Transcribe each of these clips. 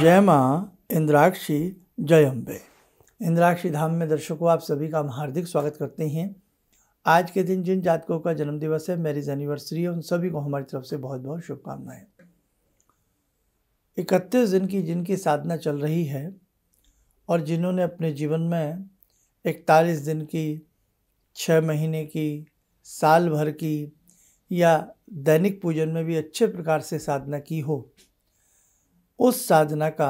जय माँ इंद्राक्षी जय अम्बे इंद्राक्षी धाम में दर्शकों आप सभी का हम हार्दिक स्वागत करते हैं आज के दिन जिन जातकों का जन्मदिवस है मैरिज एनिवर्सरी है उन सभी को हमारी तरफ से बहुत बहुत शुभकामनाएं इकतीस दिन की जिनकी साधना चल रही है और जिन्होंने अपने जीवन में इकतालीस दिन की छः महीने की साल भर की या दैनिक पूजन में भी अच्छे प्रकार से साधना की हो उस साधना का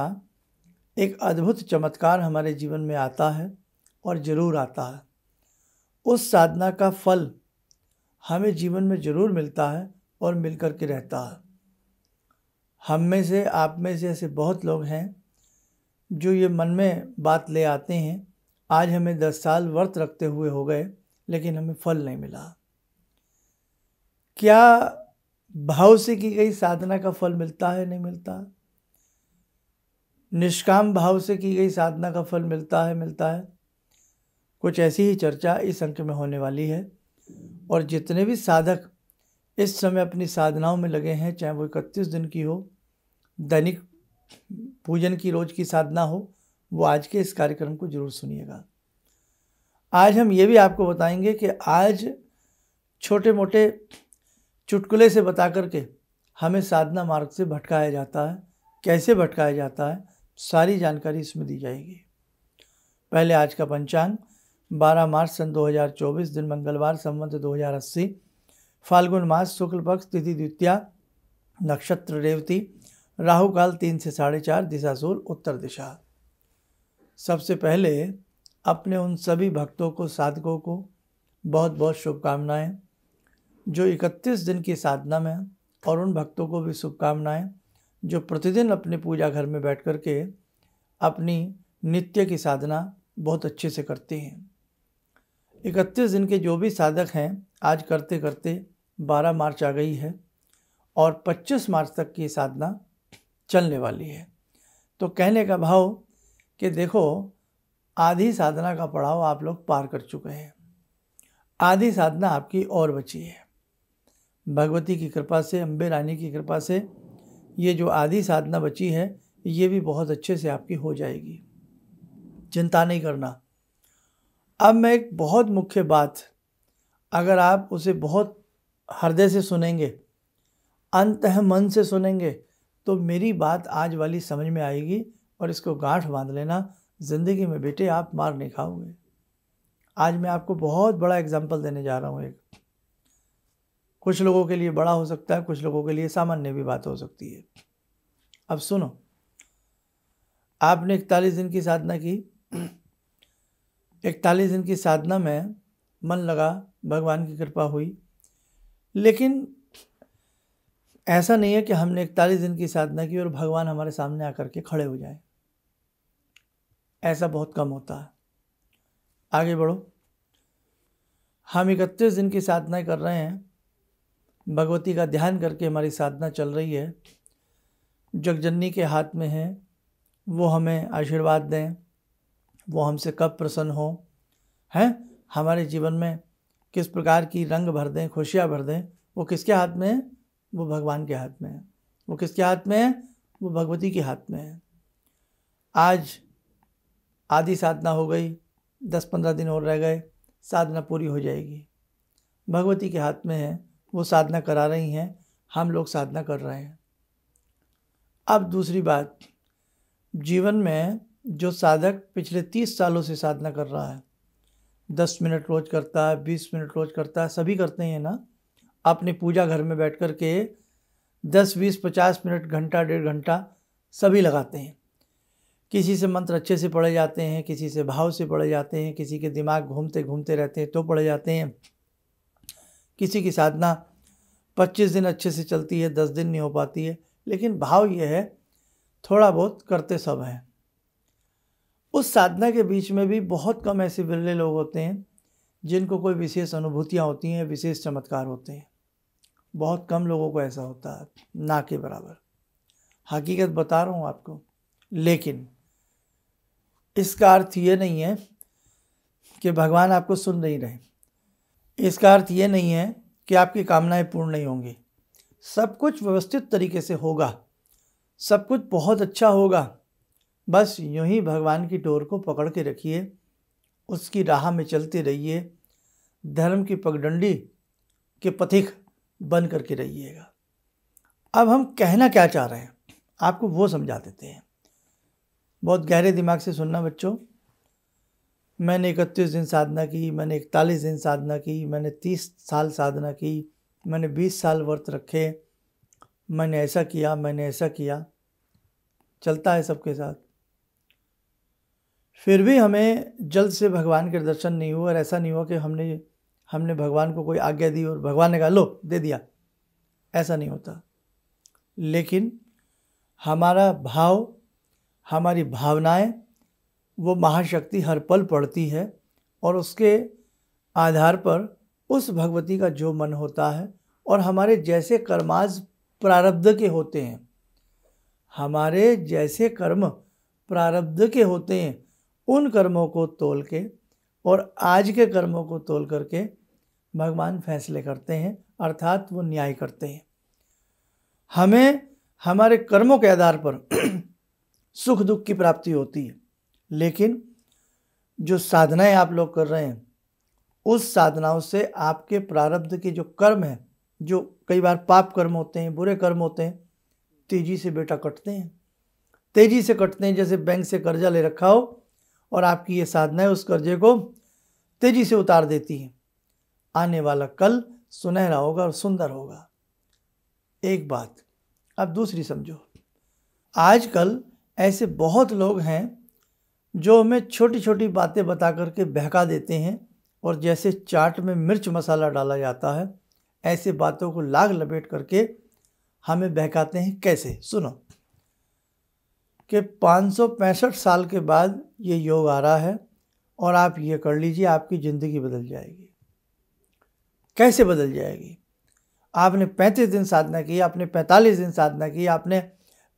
एक अद्भुत चमत्कार हमारे जीवन में आता है और ज़रूर आता है उस साधना का फल हमें जीवन में ज़रूर मिलता है और मिल कर के रहता है हम में से आप में से ऐसे बहुत लोग हैं जो ये मन में बात ले आते हैं आज हमें दस साल व्रत रखते हुए हो गए लेकिन हमें फल नहीं मिला क्या भाव से की गई साधना का फल मिलता है नहीं मिलता है? निष्काम भाव से की गई साधना का फल मिलता है मिलता है कुछ ऐसी ही चर्चा इस अंक में होने वाली है और जितने भी साधक इस समय अपनी साधनाओं में लगे हैं चाहे वो इकतीस दिन की हो दैनिक पूजन की रोज की साधना हो वो आज के इस कार्यक्रम को जरूर सुनिएगा आज हम ये भी आपको बताएंगे कि आज छोटे मोटे चुटकुले से बता करके हमें साधना मार्ग से भटकाया जाता है कैसे भटकाया जाता है सारी जानकारी इसमें दी जाएगी पहले आज का पंचांग 12 मार्च सन 2024 दिन मंगलवार हज़ार 2080 फाल्गुन मास शुक्ल पक्ष तिथि द्वितीया नक्षत्र रेवती राहु काल तीन से साढ़े चार दिशा सूर उत्तर दिशा सबसे पहले अपने उन सभी भक्तों को साधकों को बहुत बहुत शुभकामनाएं जो 31 दिन की साधना में और उन भक्तों को भी शुभकामनाएं जो प्रतिदिन अपने पूजा घर में बैठ कर के अपनी नित्य की साधना बहुत अच्छे से करते हैं इकतीस दिन के जो भी साधक हैं आज करते करते 12 मार्च आ गई है और 25 मार्च तक की साधना चलने वाली है तो कहने का भाव कि देखो आधी साधना का पड़ाव आप लोग पार कर चुके हैं आधी साधना आपकी और बची है भगवती की कृपा से अम्बे रानी की कृपा से ये जो आधी साधना बची है ये भी बहुत अच्छे से आपकी हो जाएगी चिंता नहीं करना अब मैं एक बहुत मुख्य बात अगर आप उसे बहुत हृदय से सुनेंगे अंत मन से सुनेंगे तो मेरी बात आज वाली समझ में आएगी और इसको गांठ बांध लेना ज़िंदगी में बेटे आप मार नहीं खाओगे आज मैं आपको बहुत बड़ा एग्जाम्पल देने जा रहा हूँ एक कुछ लोगों के लिए बड़ा हो सकता है कुछ लोगों के लिए सामान्य भी बात हो सकती है अब सुनो आपने इकतालीस दिन की साधना की इकतालीस दिन की साधना में मन लगा भगवान की कृपा हुई लेकिन ऐसा नहीं है कि हमने इकतालीस दिन की साधना की और भगवान हमारे सामने आकर के खड़े हो जाए ऐसा बहुत कम होता है आगे बढ़ो हम इकतीस दिन की साधना कर रहे हैं भगवती का ध्यान करके हमारी साधना चल रही है जगजननी के हाथ में है वो हमें आशीर्वाद दें वो हमसे कब प्रसन्न हो हैं हमारे जीवन में किस प्रकार की रंग भर दें खुशियाँ भर दें वो किसके हाथ में है वो भगवान के हाथ में है वो किसके हाथ में है वो भगवती के हाथ में है आज आधी साधना हो गई दस पंद्रह दिन और रह गए साधना पूरी हो जाएगी भगवती के हाथ में है वो साधना करा रही हैं हम लोग साधना कर रहे हैं अब दूसरी बात जीवन में जो साधक पिछले तीस सालों से साधना कर रहा है दस मिनट रोज करता है बीस मिनट रोज करता है सभी करते हैं ना अपने पूजा घर में बैठ कर के दस बीस पचास मिनट घंटा डेढ़ घंटा सभी लगाते हैं किसी से मंत्र अच्छे से पढ़े जाते हैं किसी से भाव से पढ़े जाते हैं किसी के दिमाग घूमते घूमते रहते हैं तो पढ़े जाते हैं किसी की साधना 25 दिन अच्छे से चलती है 10 दिन नहीं हो पाती है लेकिन भाव यह है थोड़ा बहुत करते सब हैं उस साधना के बीच में भी बहुत कम ऐसे बिरले लोग होते हैं जिनको कोई विशेष अनुभूतियाँ होती हैं विशेष चमत्कार होते हैं बहुत कम लोगों को ऐसा होता है ना के बराबर हकीकत बता रहा हूँ आपको लेकिन इसका अर्थ ये नहीं है कि भगवान आपको सुन नहीं रहे इसका अर्थ ये नहीं है कि आपकी कामनाएं पूर्ण नहीं होंगी सब कुछ व्यवस्थित तरीके से होगा सब कुछ बहुत अच्छा होगा बस यूं ही भगवान की डोर को पकड़ के रखिए उसकी राह में चलते रहिए धर्म की पगडंडी के पथिक बन करके रहिएगा अब हम कहना क्या चाह रहे हैं आपको वो समझा देते हैं बहुत गहरे दिमाग से सुनना बच्चों मैंने इकतीस दिन साधना की मैंने इकतालीस दिन साधना की मैंने तीस साल साधना की मैंने बीस साल व्रत रखे मैंने ऐसा किया मैंने ऐसा किया चलता है सबके साथ फिर भी हमें जल्द से भगवान के दर्शन नहीं हुआ और ऐसा नहीं हुआ कि हमने हमने भगवान को कोई आज्ञा दी और भगवान ने कहा लो दे दिया ऐसा नहीं होता लेकिन हमारा भाव हमारी भावनाएं वो महाशक्ति हर पल पड़ती है और उसके आधार पर उस भगवती का जो मन होता है और हमारे जैसे कर्माज प्रारब्ध के होते हैं हमारे जैसे कर्म प्रारब्ध के होते हैं उन कर्मों को तोल के और आज के कर्मों को तोल करके भगवान फैसले करते हैं अर्थात वो न्याय करते हैं हमें हमारे कर्मों के आधार पर सुख दुख की प्राप्ति होती है लेकिन जो साधनाएं आप लोग कर रहे हैं उस साधनाओं से आपके प्रारब्ध के जो कर्म हैं जो कई बार पाप कर्म होते हैं बुरे कर्म होते हैं तेज़ी से बेटा कटते हैं तेज़ी से कटते हैं जैसे बैंक से कर्जा ले रखा हो और आपकी ये साधनाएं उस कर्जे को तेज़ी से उतार देती हैं आने वाला कल सुनहरा होगा और सुंदर होगा एक बात अब दूसरी समझो आजकल ऐसे बहुत लोग हैं जो हमें छोटी छोटी बातें बता करके बहका देते हैं और जैसे चाट में मिर्च मसाला डाला जाता है ऐसे बातों को लाग लपेट करके हमें बहकाते हैं कैसे सुनो कि पाँच साल के बाद ये योग आ रहा है और आप ये कर लीजिए आपकी ज़िंदगी बदल जाएगी कैसे बदल जाएगी आपने पैंतीस दिन साधना की आपने पैंतालीस दिन साधना की आपने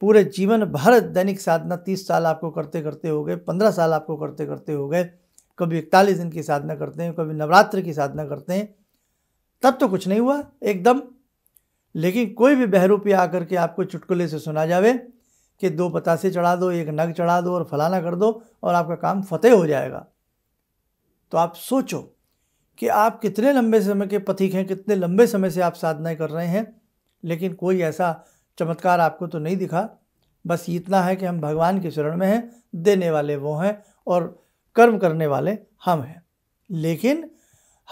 पूरे जीवन भर दैनिक साधना तीस साल आपको करते करते हो गए पंद्रह साल आपको करते करते हो गए कभी इकतालीस दिन की साधना करते हैं कभी नवरात्र की साधना करते हैं तब तो कुछ नहीं हुआ एकदम लेकिन कोई भी बहरूपी आकर के आपको चुटकुले से सुना जावे कि दो बतासे चढ़ा दो एक नग चढ़ा दो और फलाना कर दो और आपका काम फतेह हो जाएगा तो आप सोचो कि आप कितने लंबे समय के पथिक हैं कितने लंबे समय से आप साधनाएं कर रहे हैं लेकिन कोई ऐसा चमत्कार आपको तो नहीं दिखा बस इतना है कि हम भगवान के शरण में हैं देने वाले वो हैं और कर्म करने वाले हम हैं लेकिन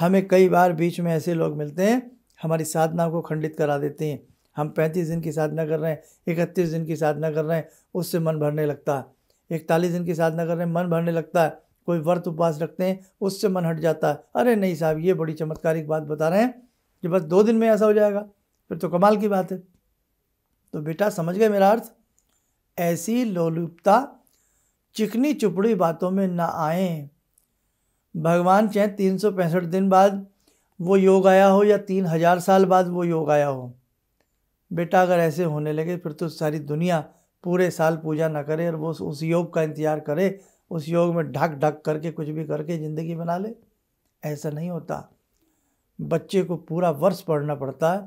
हमें कई बार बीच में ऐसे लोग मिलते हैं हमारी साधना को खंडित करा देते हैं हम पैंतीस दिन की साधना कर रहे हैं इकतीस दिन की साधना कर रहे हैं उससे मन भरने लगता है इकतालीस दिन की साधना कर रहे हैं मन भरने लगता है कोई व्रत उपवास रखते हैं उससे मन हट जाता है अरे नहीं साहब ये बड़ी चमत्कारिक बात बता रहे हैं कि बस दो दिन में ऐसा हो जाएगा फिर तो कमाल की बात है तो बेटा समझ गए मेरा अर्थ ऐसी लोलुपता चिकनी चुपड़ी बातों में ना आए भगवान चाहे तीन सौ पैंसठ दिन बाद वो योग आया हो या तीन हजार साल बाद वो योग आया हो बेटा अगर ऐसे होने लगे फिर तो सारी दुनिया पूरे साल पूजा ना करे और वो उस योग का इंतज़ार करे उस योग में ढक ढक करके कुछ भी करके ज़िंदगी बना ले ऐसा नहीं होता बच्चे को पूरा वर्ष पढ़ना पड़ता है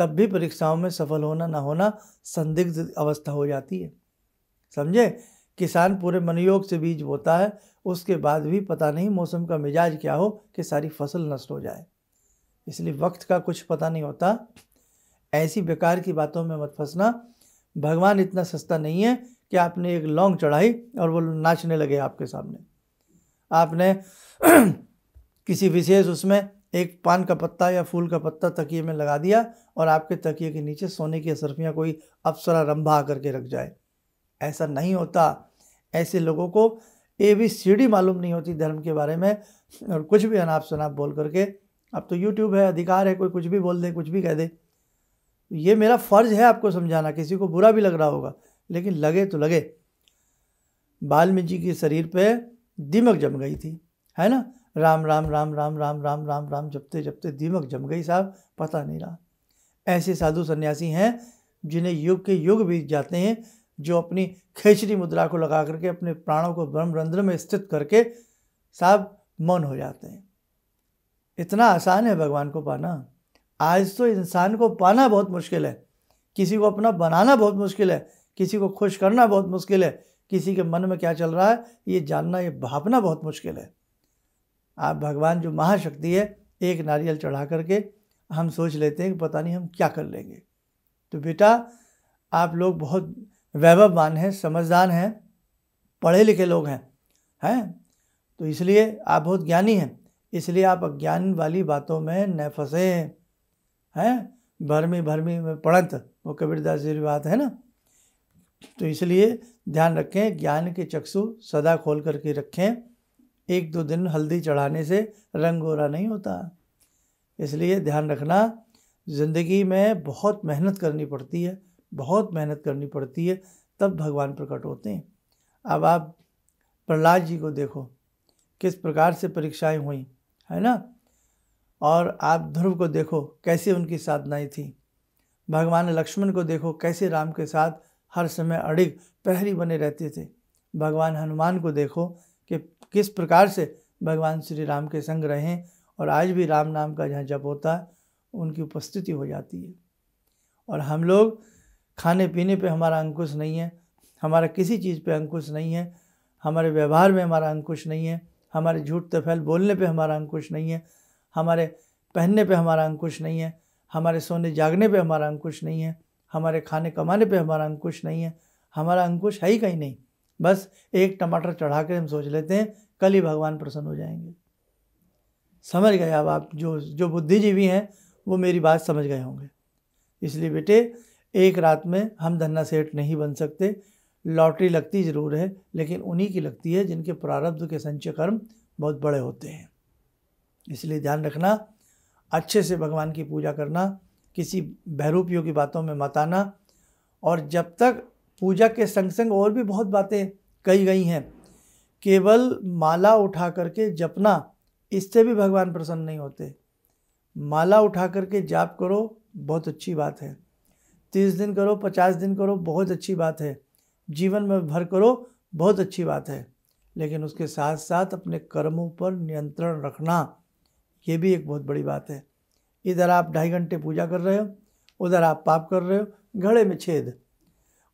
तब भी परीक्षाओं में सफल होना ना होना संदिग्ध अवस्था हो जाती है समझे किसान पूरे मनयोग से बीज बोता है उसके बाद भी पता नहीं मौसम का मिजाज क्या हो कि सारी फसल नष्ट हो जाए इसलिए वक्त का कुछ पता नहीं होता ऐसी बेकार की बातों में मत फंसना भगवान इतना सस्ता नहीं है कि आपने एक लौंग चढ़ाई और वो नाचने लगे आपके सामने आपने किसी विशेष उसमें एक पान का पत्ता या फूल का पत्ता तकिए में लगा दिया और आपके तकिए के नीचे सोने की असरफियाँ कोई अप्सरा रंभा करके रख जाए ऐसा नहीं होता ऐसे लोगों को ए भी सी डी मालूम नहीं होती धर्म के बारे में और कुछ भी अनाप शनाप बोल करके अब तो यूट्यूब है अधिकार है कोई कुछ भी बोल दे कुछ भी कह दे ये मेरा फ़र्ज़ है आपको समझाना किसी को बुरा भी लग रहा होगा लेकिन लगे तो लगे वाल्मीकि के शरीर पे दीमक जम गई थी है ना राम राम राम राम राम राम राम राम जपते जपते दीमक जम गई साहब पता नहीं रहा ऐसे साधु सन्यासी हैं जिन्हें युग के युग बीत जाते हैं जो अपनी खेचरी मुद्रा को लगा करके अपने प्राणों को ब्रह्मरंध्र में स्थित करके साहब मौन हो जाते हैं इतना आसान है भगवान को पाना आज तो इंसान को पाना बहुत मुश्किल है किसी को अपना बनाना बहुत मुश्किल है किसी को खुश करना बहुत मुश्किल है किसी के मन में क्या चल रहा है ये जानना ये भापना बहुत मुश्किल है आप भगवान जो महाशक्ति है एक नारियल चढ़ा करके हम सोच लेते हैं कि पता नहीं हम क्या कर लेंगे तो बेटा आप लोग बहुत वैभववान हैं समझदार हैं पढ़े लिखे लोग हैं हैं तो इसलिए आप बहुत ज्ञानी हैं इसलिए आप अज्ञान वाली बातों में न फंसे हैं भरमी भरमी में पढ़त वो कबीरदास जी की बात है ना तो इसलिए ध्यान रखें ज्ञान के चक्षु सदा खोल करके रखें एक दो दिन हल्दी चढ़ाने से रंग गोरा नहीं होता इसलिए ध्यान रखना ज़िंदगी में बहुत मेहनत करनी पड़ती है बहुत मेहनत करनी पड़ती है तब भगवान प्रकट होते हैं अब आप प्रहलाद जी को देखो किस प्रकार से परीक्षाएं हुई है ना और आप ध्रुव को देखो कैसे उनकी साधनाएं थी भगवान लक्ष्मण को देखो कैसे राम के साथ हर समय अड़िग प्रहरी बने रहते थे भगवान हनुमान को देखो किस प्रकार से भगवान श्री राम के संग रहें और आज भी राम नाम का जहाँ जप होता है उनकी उपस्थिति हो जाती है और हम लोग खाने पीने पे हमारा अंकुश नहीं है हमारा किसी चीज़ पे अंकुश नहीं है हमारे व्यवहार में हमारा अंकुश नहीं है हमारे झूठ तफैल बोलने पे हमारा अंकुश नहीं है हमारे पहनने पे हमारा अंकुश नहीं है हमारे सोने जागने पे हमारा अंकुश नहीं है हमारे खाने कमाने पे हमारा अंकुश नहीं है हमारा अंकुश है ही कहीं नहीं बस एक टमाटर चढ़ा कर हम सोच लेते हैं कल ही भगवान प्रसन्न हो जाएंगे समझ गए अब आप जो जो बुद्धिजीवी हैं वो मेरी बात समझ गए होंगे इसलिए बेटे एक रात में हम धन्ना सेठ नहीं बन सकते लॉटरी लगती ज़रूर है लेकिन उन्हीं की लगती है जिनके प्रारब्ध के संचय कर्म बहुत बड़े होते हैं इसलिए ध्यान रखना अच्छे से भगवान की पूजा करना किसी बहरूपियों की बातों में मत आना और जब तक पूजा के संग संग और भी बहुत बातें कही गई हैं केवल माला उठा करके जपना इससे भी भगवान प्रसन्न नहीं होते माला उठा करके जाप करो बहुत अच्छी बात है तीस दिन करो पचास दिन करो बहुत अच्छी बात है जीवन में भर करो बहुत अच्छी बात है लेकिन उसके साथ साथ अपने कर्मों पर नियंत्रण रखना ये भी एक बहुत बड़ी बात है इधर आप ढाई घंटे पूजा कर रहे हो उधर आप पाप कर रहे हो घड़े में छेद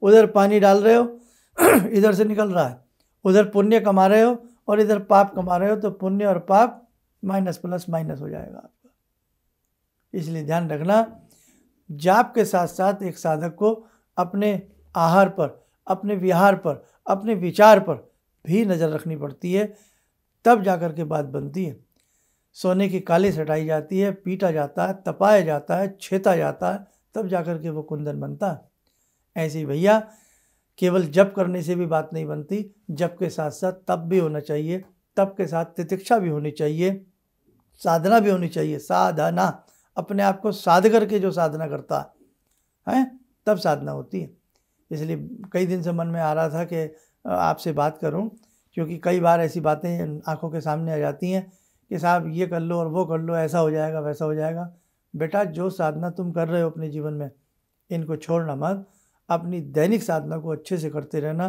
उधर पानी डाल रहे हो इधर से निकल रहा है उधर पुण्य कमा रहे हो और इधर पाप कमा रहे हो तो पुण्य और पाप माइनस प्लस माइनस हो जाएगा आपका इसलिए ध्यान रखना जाप के साथ साथ एक साधक को अपने आहार पर अपने विहार पर अपने विचार पर भी नज़र रखनी पड़ती है तब जाकर के बात बनती है सोने की काली सटाई जाती है पीटा जाता है तपाया जाता है छेता जाता है तब जाकर के वो कुंदन बनता है ऐसे भैया केवल जप करने से भी बात नहीं बनती जप के साथ साथ तप भी होना चाहिए तप के साथ तितिक्षा भी होनी चाहिए साधना भी होनी चाहिए साधना अपने आप को साध करके जो साधना करता है तब साधना होती है इसलिए कई दिन से मन में आ रहा था कि आपसे बात करूं क्योंकि कई बार ऐसी बातें आंखों के सामने आ जाती हैं कि साहब ये कर लो और वो कर लो ऐसा हो जाएगा वैसा हो जाएगा बेटा जो साधना तुम कर रहे हो अपने जीवन में इनको छोड़ना मत अपनी दैनिक साधना को अच्छे से करते रहना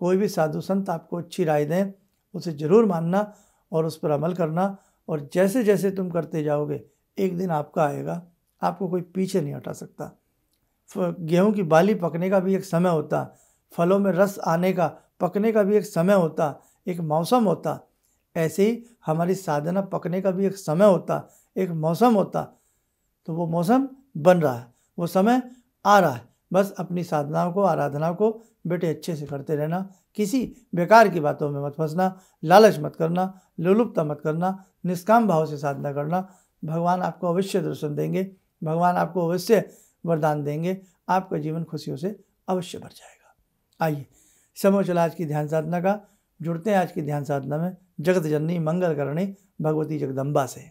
कोई भी साधु संत आपको अच्छी राय दें उसे ज़रूर मानना और उस पर अमल करना और जैसे जैसे तुम करते जाओगे एक दिन आपका आएगा आपको कोई पीछे नहीं हटा सकता गेहूं की बाली पकने का भी एक समय होता फलों में रस आने का पकने का भी एक समय होता एक मौसम होता ऐसे ही हमारी साधना पकने का भी एक समय होता एक मौसम होता तो वो मौसम बन रहा है वो समय आ रहा है बस अपनी साधनाओं को आराधना को बेटे अच्छे से करते रहना किसी बेकार की बातों में मत फंसना लालच मत करना लुलुप्ता मत करना निष्काम भाव से साधना करना भगवान आपको अवश्य दर्शन देंगे भगवान आपको अवश्य वरदान देंगे आपका जीवन खुशियों से अवश्य भर जाएगा आइए समय चला आज की ध्यान साधना का जुड़ते हैं आज की ध्यान साधना में जगत जननी मंगल करणी भगवती जगदम्बा से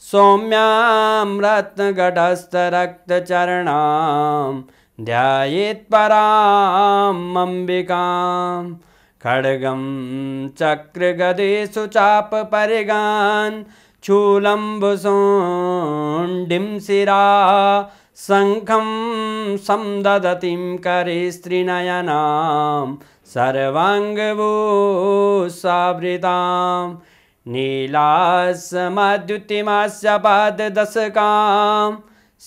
सौम्यां ध्यायेत् पराम् अम्बिकां खड्गं चक्रगदेषु चापपरिगान् चूलम्बुसोण्डिं शिरा शङ्खं करे स्त्रीनयनां सर्वाङ्गभूसावृताम् सेवे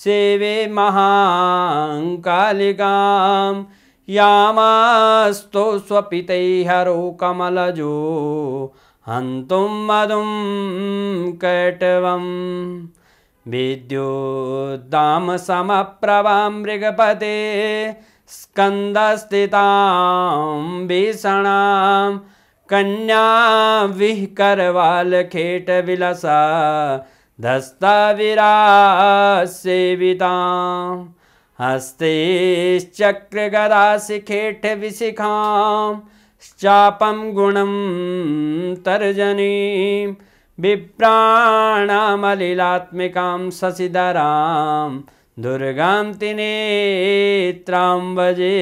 सेवे महाङ्कालिकां यामास्तु स्वपितैहरो कमलजो हन्तुं मधुं कटवं मृगपते स्कन्दस्थितां भीषणाम् कन्या विह करवाल खेट विलसा धस्ता विरा सेविता हस्ते चक्र गदा सिखेठ चापम गुणम तर्जनी विप्राणामलिलात्मिकां शशिधरा दुर्गा तिनेत्रां बजे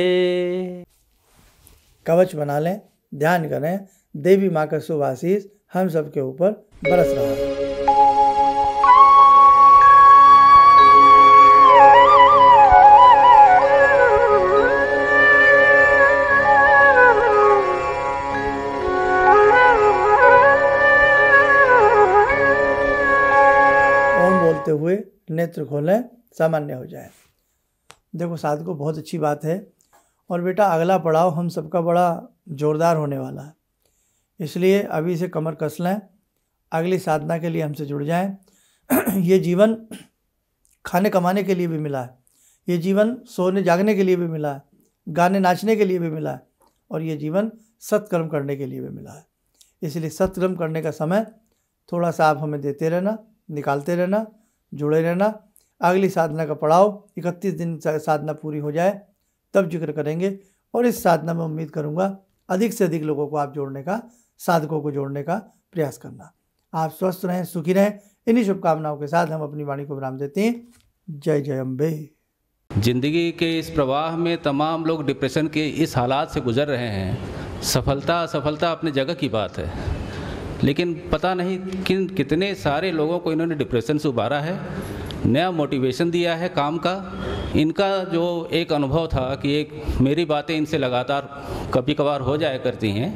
कवच बना लें ध्यान करें देवी माँ का शुभ आशीष हम सबके ऊपर बरस रहा है बोलते हुए नेत्र खोलें सामान्य हो जाए देखो साधु को बहुत अच्छी बात है और बेटा अगला पड़ाव हम सबका बड़ा ज़ोरदार होने वाला है इसलिए अभी से कमर कस लें अगली साधना के लिए हमसे जुड़ जाएं ये जीवन खाने कमाने के लिए भी मिला है ये जीवन सोने जागने के लिए भी मिला है गाने नाचने के लिए भी मिला है और ये जीवन सत्कर्म करने के लिए भी मिला है इसलिए सत्कर्म करने का समय थोड़ा सा आप हमें देते रहना निकालते रहना जुड़े रहना अगली साधना का पड़ाव इकतीस दिन साधना पूरी हो जाए तब जिक्र करेंगे और इस साधना में उम्मीद करूँगा अधिक से अधिक लोगों को आप जोड़ने का साधकों को जोड़ने का प्रयास करना आप स्वस्थ रहें सुखी रहें इन्हीं शुभकामनाओं के साथ हम अपनी वाणी को विराम देते हैं जय जय अम्बे जिंदगी के इस प्रवाह में तमाम लोग डिप्रेशन के इस हालात से गुजर रहे हैं सफलता असफलता अपने जगह की बात है लेकिन पता नहीं किन कितने सारे लोगों को इन्होंने डिप्रेशन से उबारा है नया मोटिवेशन दिया है काम का इनका जो एक अनुभव था कि एक मेरी बातें इनसे लगातार कभी कभार हो जाया करती हैं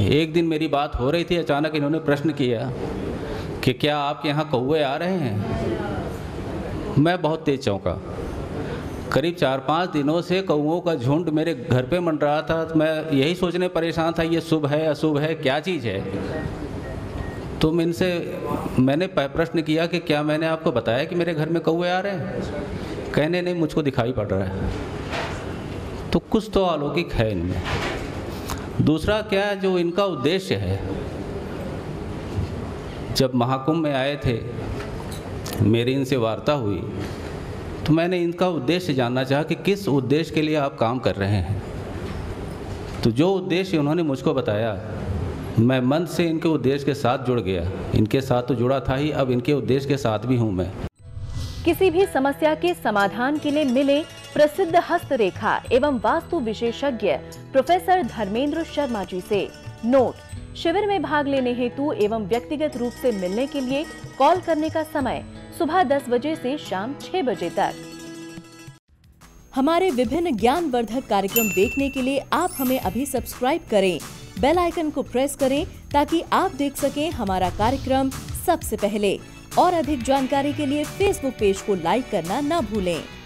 एक दिन मेरी बात हो रही थी अचानक इन्होंने प्रश्न किया कि क्या आपके यहाँ कौए आ रहे हैं मैं बहुत तेज चौंका करीब चार पाँच दिनों से कौओं का झुंड मेरे घर पे मंड रहा था तो मैं यही सोचने परेशान था ये शुभ है अशुभ है क्या चीज़ है तो इनसे मैंने प्रश्न किया कि क्या मैंने आपको बताया कि मेरे घर में कौए आ रहे हैं कहने नहीं मुझको दिखाई पड़ रहा है तो कुछ तो अलौकिक है इनमें दूसरा क्या जो इनका उद्देश्य है जब महाकुंभ में आए थे मेरी इनसे वार्ता हुई तो मैंने इनका उद्देश्य जानना चाहा कि किस उद्देश्य के लिए आप काम कर रहे हैं तो जो उद्देश्य उन्होंने मुझको बताया मैं मन से इनके उद्देश्य के साथ जुड़ गया इनके साथ तो जुड़ा था ही अब इनके उद्देश्य के साथ भी हूँ मैं किसी भी समस्या के समाधान के लिए मिले प्रसिद्ध हस्तरेखा एवं वास्तु विशेषज्ञ प्रोफेसर धर्मेंद्र शर्मा जी से नोट शिविर में भाग लेने हेतु एवं व्यक्तिगत रूप से मिलने के लिए कॉल करने का समय सुबह 10 बजे से शाम 6 बजे तक हमारे विभिन्न ज्ञान वर्धक कार्यक्रम देखने के लिए आप हमें अभी सब्सक्राइब करें बेल आइकन को प्रेस करें ताकि आप देख सकें हमारा कार्यक्रम सबसे पहले और अधिक जानकारी के लिए फेसबुक पेज को लाइक करना न भूलें